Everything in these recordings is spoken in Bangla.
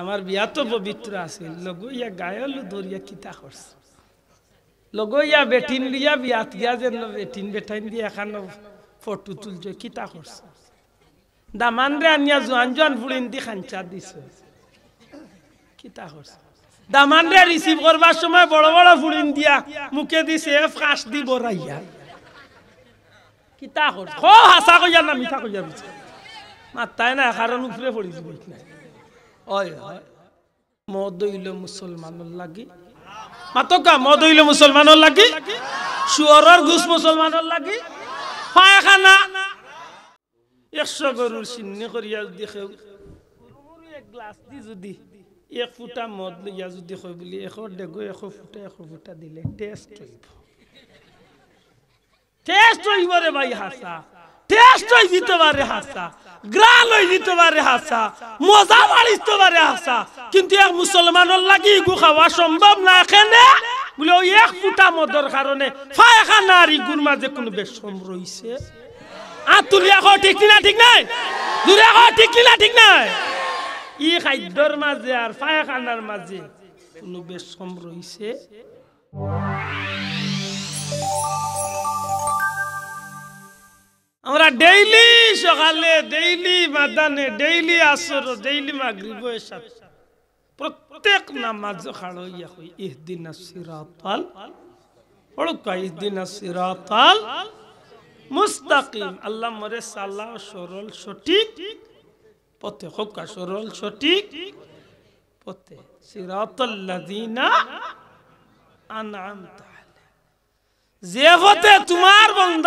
আমার বিয়া তো পবিত্র আছে লগইয়া গায়ল দরিয়া কিতা খরচ লগইয়া বেটিন দিয়া বিয়াত গিয়া যেন বেটিন বেটাইন দিয়ে এখান ফটো তুলছ কিতা খরচ দামান রে আনিয়া জোয়ান জোয়ান ফুড়িন দি খাঞ্চা দিছ কিতা খরচ দামান রে রিসিভ করবার সময় বড় বড় ফুড়িন দিয়া মুখে দিছে ফাঁস দি বড়াইয়া কিতা খরচ হ হাসা কইয়া না মিঠা কইয়া বুঝছে না কারণ উপরে পড়ি না হয় হয় মদ হইল মুসলমানের লাগি মাতকা মদ হইল মুসলমানের লাগি সুয়রর ঘুষ মুসলমানের লাগি পায়খানা একশো গরুর চিহ্ন করিয়া যদি খেউ এক যদি এক ফুটা মদ যদি হয় বলি এশ ডেগু এশ ফুটা এশ ফুটা দিলে টেস্ট হইব টেস্ট হইব ভাই হাসা টেস্ট হয়ে দিতে পারে হাসা গ্রাল মজা বাড়িতে পারে কিন্তু এক লাগি গু খাওয়া সম্ভব না এখানে বলে ওই এক ফুটা মদর কারণে ফায়খানা আর ইগুর কোনো বেশম রইছে আর তুলিয়া খাও ঠিক না ঠিক নাই তুলিয়া খাও ঠিক না ঠিক নাই ই খাদ্যর মাঝে আর ফায়খানার মাঝে কোনো বেশম রইছে ডেইলি সকালে ডেইলি মাদানে ডেইলি আসর ডেইলি মাগরিব এর সাথে প্রত্যেক নামাজ খাড়ইয়া কই ইহদিন সিরাতাল কই ইহদিন সিরাতাল মুস্তাকিম আল্লাহ মরে সালা সরল সঠিক পথে হোক সরল সঠিক পথে সিরাতাল লাযিনা আনআমতা যে পথে তোমার বন্ধ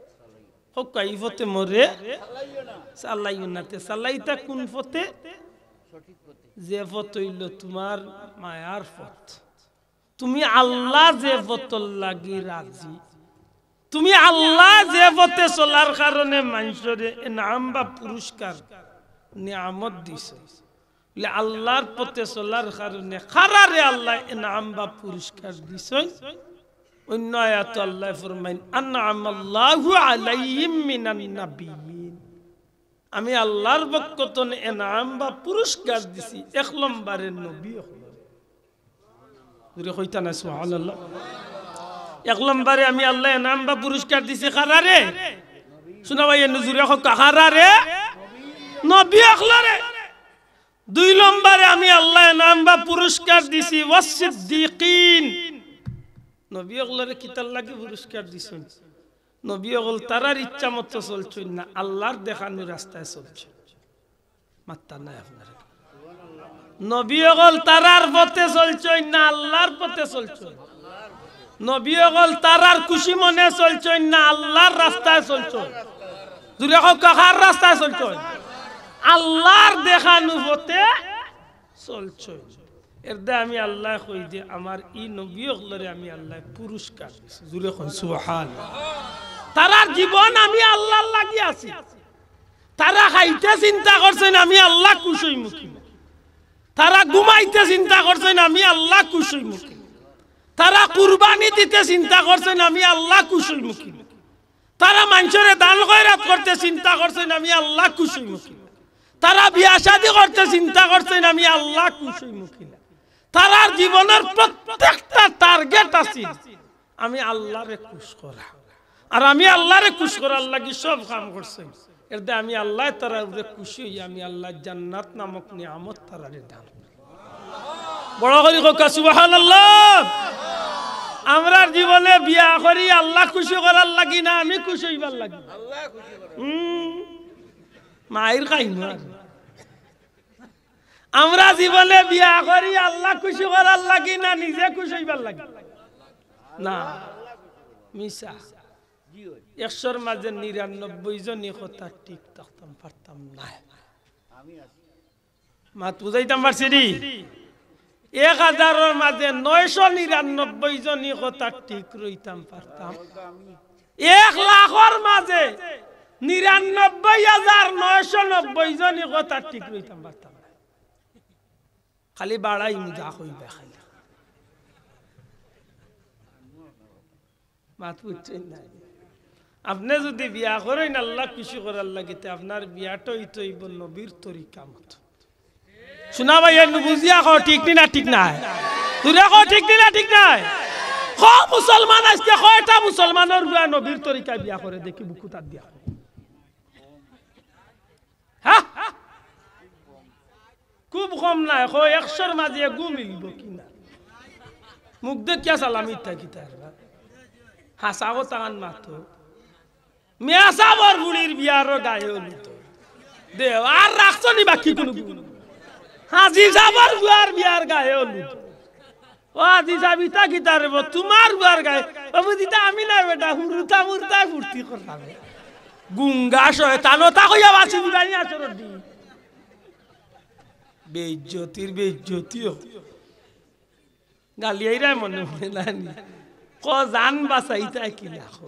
হকা ফতে পথে মরে চাল্লাইও না তে চাল্লাইতা কোন ফতে যে পথ হইল তোমার মায়ার পথ তুমি আল্লাহ যে পথ লাগি রাজি তুমি আল্লাহ যে পথে চলার কারণে মানুষরে নাম বা পুরস্কার নিয়ামত দিছে আল্লাহর পথে চলার কারণে খারারে আল্লাহ নাম বা পুরস্কার দিছে অন্য আয়াত আল্লাহ ফরমাইন আন্নামাল্লাহু আলাইহিম মিনান নাবিয়িন আমি আল্লাহর বক্কতন এনাম বা পুরস্কার দিছি এক নম্বরের নবী দূরে কইতা না সুবহানাল্লাহ এক নম্বরে আমি আল্লাহ এনাম বা পুরস্কার দিছি কারারে শোনা ভাই নজুরে হক কারারে নবী আখলারে দুই নম্বরে আমি আল্লাহ এনাম বা পুরস্কার দিছি ওয়াসিদ্দিকিন নবী অগলরে কিতার লাগে পুরস্কার দিছেন নবী অগল তারার ইচ্ছা মতো চলছেন না আল্লাহর দেখানো রাস্তায় চলছেন মাত্তা নাই আপনারা নবী অগল তারার পথে চলছেন না আল্লাহর পথে চলছেন নবী অগল তারার খুশি মনে চলছেন না আল্লাহর রাস্তায় চলছেন দূরে হোক কার রাস্তায় চলছেন আল্লাহর দেখানো পথে চলছেন এরদা আমি আল্লাহ কই দি আমার ই নবীরে আমি আল্লাহ পুরস্কার জুড়ে কই সুহান তারার জীবন আমি আল্লাহ লাগি আছি তারা খাইতে চিন্তা করছেন আমি আল্লাহ কুশই মুখী তারা ঘুমাইতে চিন্তা করছেন আমি আল্লাহ কুশই মুখী তারা কুরবানি দিতে চিন্তা করছেন আমি আল্লাহ কুশই মুখী তারা মানুষের দান গয়রাত করতে চিন্তা করছেন আমি আল্লাহ কুশই মুখী তারা বিয়া শাদী করতে চিন্তা করছেন আমি আল্লাহ কুশই মুখী তারার জীবনের প্রত্যেকটা টার্গেট আছে আমি আল্লাহরে খুশ করা আর আমি আল্লাহরে খুশ করা আল্লাহ কি সব কাম করছে এরদে আমি আল্লাহ তারা উপরে খুশি হই আমি আল্লাহ জান্নাত নামক নিয়ামত তারারে দান বড় করি কোকা সুবহানাল্লাহ আমরার জীবনে বিয়া করি আল্লাহ খুশি করার লাগি না আমি খুশি হইবার লাগি আল্লাহ খুশি মায়ের কাহিনী আমরা জীবনে বিয়া করি আল্লাহ খুশি করার লাগি না নিজে খুশি হইবার লাগি না মিশা একশোর মাঝে নিরানব্বই জনই কথা ঠিক থাকতাম পারতাম না মাত বুঝাইতাম পারছি এক হাজারের মাঝে নয়শো নিরানব্বই জনই কথা ঠিক রইতাম পারতাম এক লাখর মাঝে নিরানব্বই হাজার নয়শো নব্বই জনই কথা ঠিক রইতাম পারতাম খালি বাড়াই যা হইবে খালি মাত নাই আপনি যদি বিয়া করেন আল্লাহ খুশি করার লাগিতে আপনার বিয়াটাই তৈব নবীর তরিকা মতো শোনা ভাই বুঝিয়া কো ঠিক না ঠিক নাই তুরা কো ঠিক না ঠিক নাই ক মুসলমান আসতে এটা মুসলমানের বিয়া নবীর তরিকা বিয়া করে দেখি বুকু বুকুতার দিয়া খুব কম নাই হয় একশোর মাঝে গুম হইব কিনা মুখ দেখিয়া সালামি থাকি তার হাসাবো তাহান মাতো মেয়াসাবর বুড়ির বিয়ার গায়ে হলুত দে আর রাখছো নি বাকি কোনো হাজি সাবর বুয়ার বিয়ার গায়ে হলুত ও হাজি যাবি তা কি তার তোমার বুয়ার গায়ে বাবু দিতা আমি না বেটা হুরুতা মুরতায় ফুর্তি করলাম গুঙ্গা শয়তানো তা কইয়া বাঁচি দিবানি আচরণ দিই বেজ্জতির বেজ্জতিও গালিয়াইরা মনে মনে লানি ক জান বাঁচাইতা কি লাখো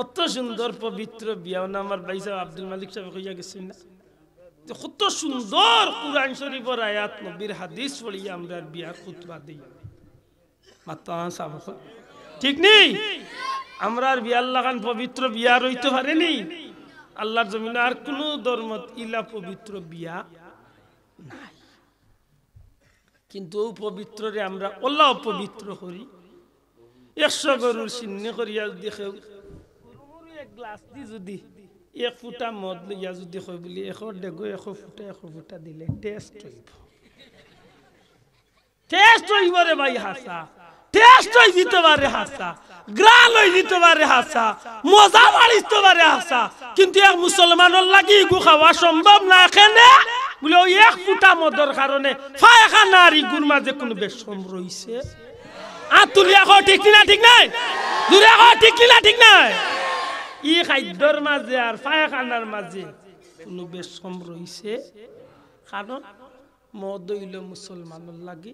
অত সুন্দর পবিত্র বিয়াওনা আমার ভাই সাহেব আব্দুল মালিক সাহেব কইয়া গেছেন না কত সুন্দর কুরআন শরীফের আয়াত নবীর হাদিস পড়িয়া আমরা বিয়ার খুতবা দিই মাতা সাবক ঠিক নেই আমরা আর বিয়ার লাগান পবিত্র বিয়া রইতে পারেনি আল্লাহর জমিনে আর কোনো ধর্মত ইলা পবিত্র বিয়া নাই কিন্তু পবিত্ররে আমরা ওলা অপবিত্র করি একশো গরুর চিহ্ন করিয়া যদি এক গ্লাস দি যদি এক ফুটা মদ লইয়া যদি হয় বলি এশ ডেগু এশ ফুটা এশ ফুটা দিলে টেস্ট হইব টেস্ট হইব রে ভাই হাসা টেস্ট হই দিতে পারে হাসা গ্রাল হই দিতে পারে হাসা মজা পারে হাসা কিন্তু এক মুসলমানের লাগি গু সম্ভব না এখানে বলে ওই এক ফুটা মদর কারণে ফায়খা নারী ইগুর মাঝে কোনো বেশম রইছে আর তুলি এখন ঠিক না ঠিক নাই দূরে এখন ঠিক না ঠিক নাই ই খাদ্যর মাঝে আর ফায়খানার মাঝে কোনো বেশম রইছে কারণ মদ হইল মুসলমানের লাগে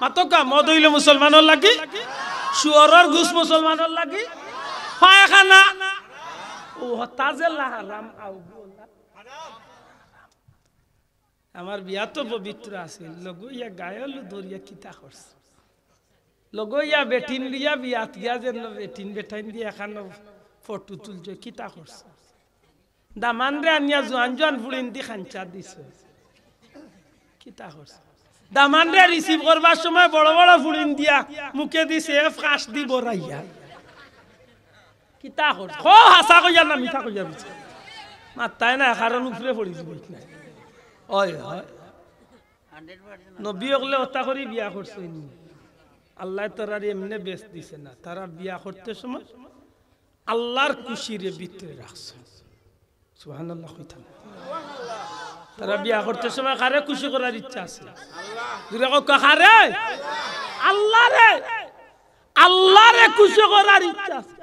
মাতকা মদ হইল মুসলমানের লাগে সুয়রর ঘুষ মুসলমানের লাগে ফায়খানা ও হতাজেলা হারাম আউ হারাম আমার বিয়া তো পবিত্র আছে লগইয়া গায়ল দরিয়া কিতা করছে লগইয়া বেটিন লিয়া বিয়াত গিয়া যেন বেটিন বেটাইন দিয়ে এখন ফটো তুলছ কিতা করছে দামান রে আনিয়া জোয়ান জোয়ান ফুড়িন দি খানচা দিছে কিতা করছে দামান রে রিসিভ করবার সময় বড় বড় ফুড়িন দিয়া মুখে দিছে ফাঁস দি বড়াইয়া কিতা করছে খ হাসা কইয়া না মিঠা কইয়া বিছে না কারণ উপরে পড়ি দিব না হয় হয় নবী হলে হত্যা করে বিয়া করছে আল্লাহ তারার এমনি বেশ দিছে না তারা বিয়া করতে সময় আল্লাহর খুশির ভিতরে রাখছে সুহান আল্লাহ কইতাম তারা বিয়া করতে সময় কারে খুশি করার ইচ্ছা আছে কারে আল্লাহ রে আল্লাহ রে খুশি করার ইচ্ছা আছে